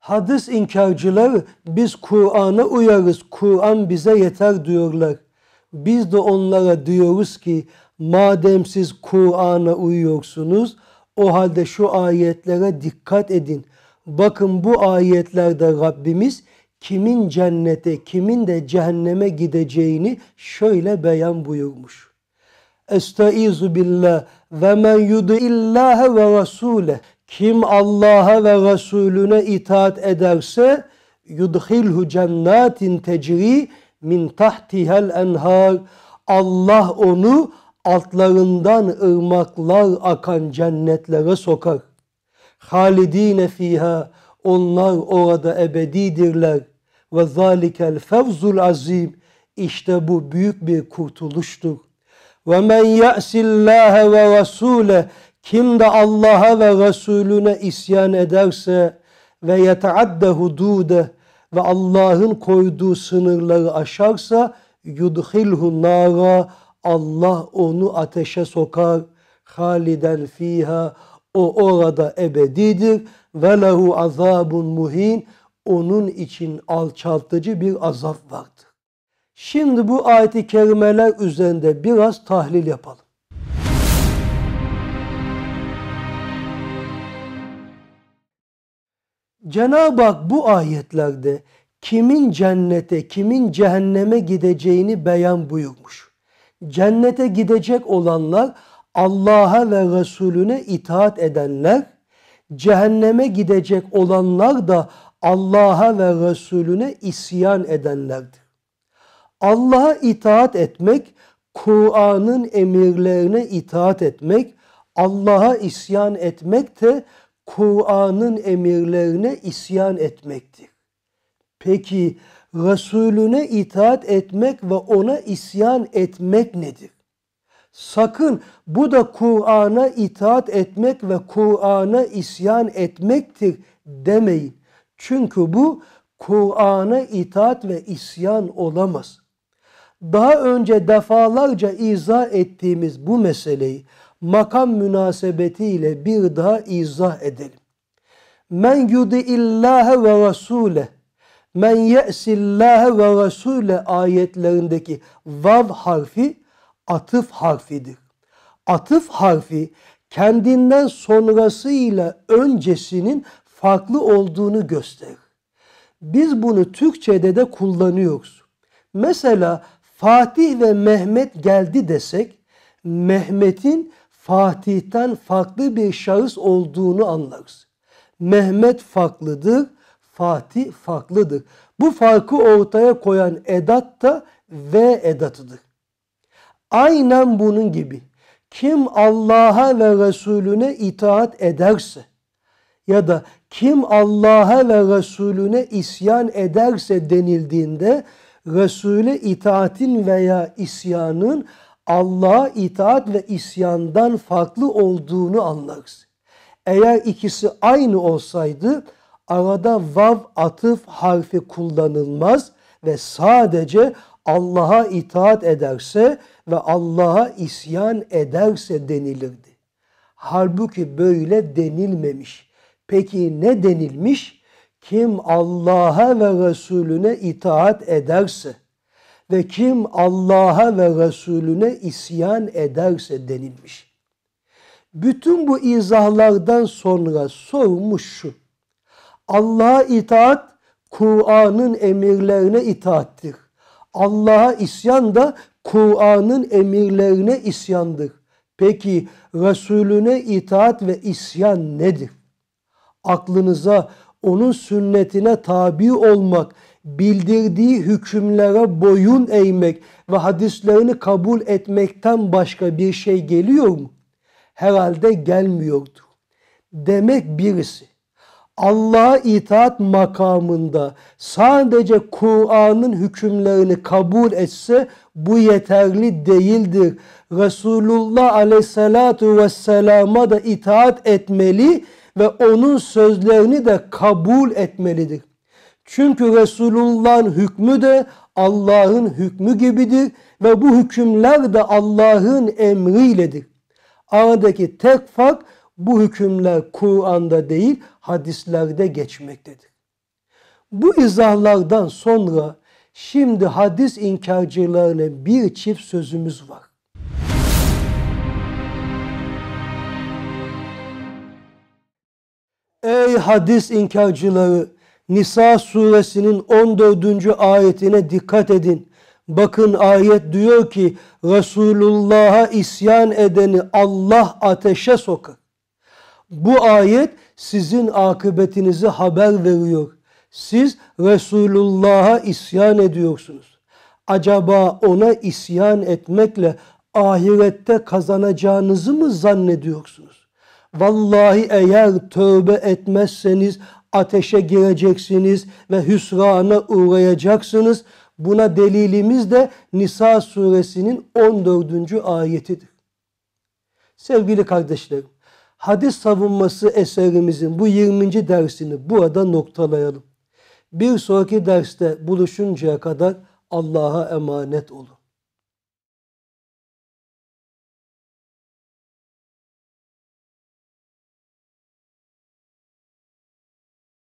Hadis inkarcılar biz Kur'an'a uyarız, Kur'an bize yeter diyorlar. Biz de onlara diyoruz ki madem siz Kur'an'a uyuyorsunuz o halde şu ayetlere dikkat edin. Bakın bu ayetlerde Rabbimiz kimin cennete, kimin de cehenneme gideceğini şöyle beyan buyurmuş. Estaizu billah ve men yudu illahe ve rasule kim Allah'a ve Resulüne itaat ederse yudhilhu cennatin tecri min tahtihel enhar. Allah onu altlarından ırmaklar akan cennetlere sokar. Halidine fiha onlar orada ebedidirler ve zalikel fevzul azim işte bu büyük bir kurtuluştur. Ve men ya'sillaha ve rasule kim de Allah'a ve Resulüne isyan ederse ve yeteadde hudude ve Allah'ın koyduğu sınırları aşarsa yudhilhu nara Allah onu ateşe sokar. Haliden fiha o orada ebedidir ve lehu azabun muhin onun için alçaltıcı bir azap vardır. Şimdi bu ayet-i kerimeler üzerinde biraz tahlil yapalım. Cenab-ı Hak bu ayetlerde kimin cennete, kimin cehenneme gideceğini beyan buyurmuş. Cennete gidecek olanlar Allah'a ve Resulüne itaat edenler, cehenneme gidecek olanlar da Allah'a ve Resulüne isyan edenlerdir. Allah'a itaat etmek, Kur'an'ın emirlerine itaat etmek, Allah'a isyan etmek de Kur'an'ın emirlerine isyan etmektir. Peki Resulüne itaat etmek ve ona isyan etmek nedir? Sakın bu da Kur'an'a itaat etmek ve Kur'an'a isyan etmektir demeyin. Çünkü bu Kur'an'a itaat ve isyan olamaz. Daha önce defalarca izah ettiğimiz bu meseleyi makam münasebetiyle bir daha izah edelim. Men yudi'illâhe ve Rasule, men ye'sillâhe ve Rasule ayetlerindeki vav harfi atıf harfidir. Atıf harfi kendinden sonrasıyla öncesinin farklı olduğunu gösterir. Biz bunu Türkçe'de de kullanıyoruz. Mesela Fatih ve Mehmet geldi desek Mehmet'in Fatih'ten farklı bir şahıs olduğunu anlarız. Mehmet farklıdır, Fatih farklıdır. Bu farkı ortaya koyan edat da ve edatıdır. Aynen bunun gibi kim Allah'a ve Resulüne itaat ederse ya da kim Allah'a ve Resulüne isyan ederse denildiğinde Resul'e itaatin veya isyanın Allah'a itaat ve isyandan farklı olduğunu anlarız. Eğer ikisi aynı olsaydı arada vav atıf harfi kullanılmaz ve sadece Allah'a itaat ederse ve Allah'a isyan ederse denilirdi. Halbuki böyle denilmemiş. Peki ne denilmiş? Kim Allah'a ve Resulüne itaat ederse ve kim Allah'a ve Resulüne isyan ederse denilmiş. Bütün bu izahlardan sonra sormuş şu. Allah'a itaat Kur'an'ın emirlerine itaattir. Allah'a isyan da Kur'an'ın emirlerine isyandır. Peki Resulüne itaat ve isyan nedir? Aklınıza onun sünnetine tabi olmak, bildirdiği hükümlere boyun eğmek ve hadislerini kabul etmekten başka bir şey geliyor mu? Herhalde gelmiyordu. Demek birisi Allah'a itaat makamında sadece Kur'an'ın hükümlerini kabul etse bu yeterli değildir. Resulullah aleyhissalatu vesselama da itaat etmeli ve onun sözlerini de kabul etmelidir. Çünkü Resulullah'ın hükmü de Allah'ın hükmü gibidir ve bu hükümler de Allah'ın emriyledir. Aradaki tek fark bu hükümler Kur'an'da değil hadislerde geçmektedir. Bu izahlardan sonra şimdi hadis inkarcılarına bir çift sözümüz var. Ey hadis inkarcıları Nisa suresinin 14. ayetine dikkat edin. Bakın ayet diyor ki Resulullah'a isyan edeni Allah ateşe sokar. Bu ayet sizin akıbetinizi haber veriyor. Siz Resulullah'a isyan ediyorsunuz. Acaba ona isyan etmekle ahirette kazanacağınızı mı zannediyorsunuz? Vallahi eğer tövbe etmezseniz ateşe gireceksiniz ve hüsrana uğrayacaksınız. Buna delilimiz de Nisa suresinin 14. ayetidir. Sevgili kardeşlerim, hadis savunması eserimizin bu 20. dersini burada noktalayalım. Bir sonraki derste buluşuncaya kadar Allah'a emanet olun.